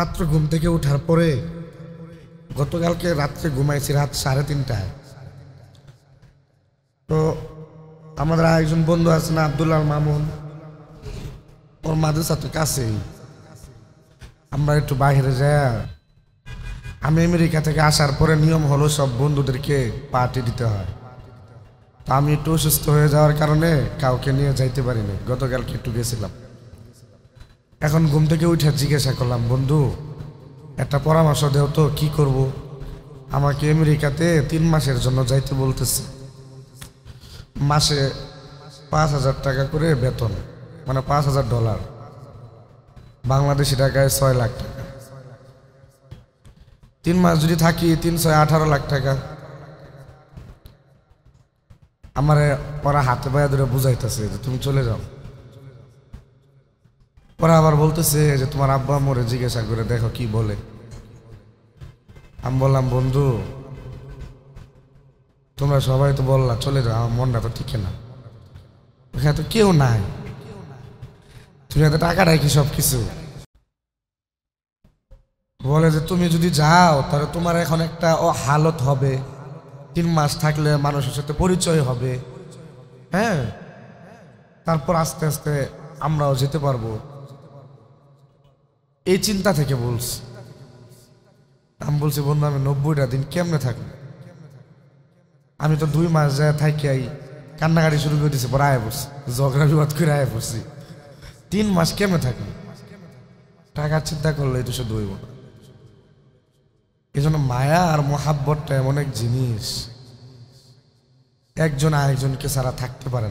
মাত্র ঘুম থেকে ওঠার পরে গতকালকে রাত্রে ঘুমাইছি রাত সাড়ে তিনটায় তো আমাদের একজন বন্ধু আছে না আবদুল্লাহ মামুন ওর মাদ্রাসা তো কাছে আমরা একটু বাইরে যাই আমি আমেরিকা থেকে আসার পরে নিয়ম হলো সব বন্ধুদেরকে পার্টি দিতে হয় তা আমি একটু অসুস্থ হয়ে যাওয়ার কারণে কাউকে নিয়ে যাইতে পারিনি গতকালকে একটু গেছিলাম এখন ঘুম থেকে উঠে জিজ্ঞাসা করলাম বন্ধু একটা পরামর্শ দেও তো কি করব। আমাকে আমেরিকাতে তিন মাসের জন্য যাইতে বলতেছে মাসে পাঁচ হাজার টাকা করে বেতন মানে পাঁচ হাজার ডলার বাংলাদেশি টাকায় ছয় লাখ টাকা তিন মাস যদি থাকি তিন ছয় আঠারো লাখ টাকা আমার ওরা হাতে পায়ে ধরে বুঝাইতেছে যে তুমি চলে যাও ওরা আবার বলতেছে যে তোমার আব্বা মোরে জিজ্ঞাসা করে দেখো কি বলে আমি বললাম বন্ধু তোমরা সবাই তো বললা চলে যাও আমার মনটা তো ঠিক না এখানে তো কেউ নাই তুমি এত টাকা রাখি সব কিছু বলে যে তুমি যদি যাও তাহলে তোমার এখন একটা ও হালত হবে তিন মাস থাকলে মানুষের সাথে পরিচয় হবে হ্যাঁ তারপর আস্তে আস্তে আমরাও যেতে পারবো এই চিন্তা থেকে বলছি আমি বলছি বন্ধু আমি নব্বইটা দিন কেমনে থাকবো আমি তো দুই মাস যায় থাকি আই কান্নাকাটি শুরু করে দিছি পরে আয় পড়ছি ঝগড়া বিবাদ করে আয় পড়ছি তিন মাস কেমনে থাকবো টাকার চিন্তা করলে তো সে দইব না এই জন্য মায়া আর মহাব্বতটা এমন এক জিনিস একজন আরেকজনকে সারা থাকতে পারে না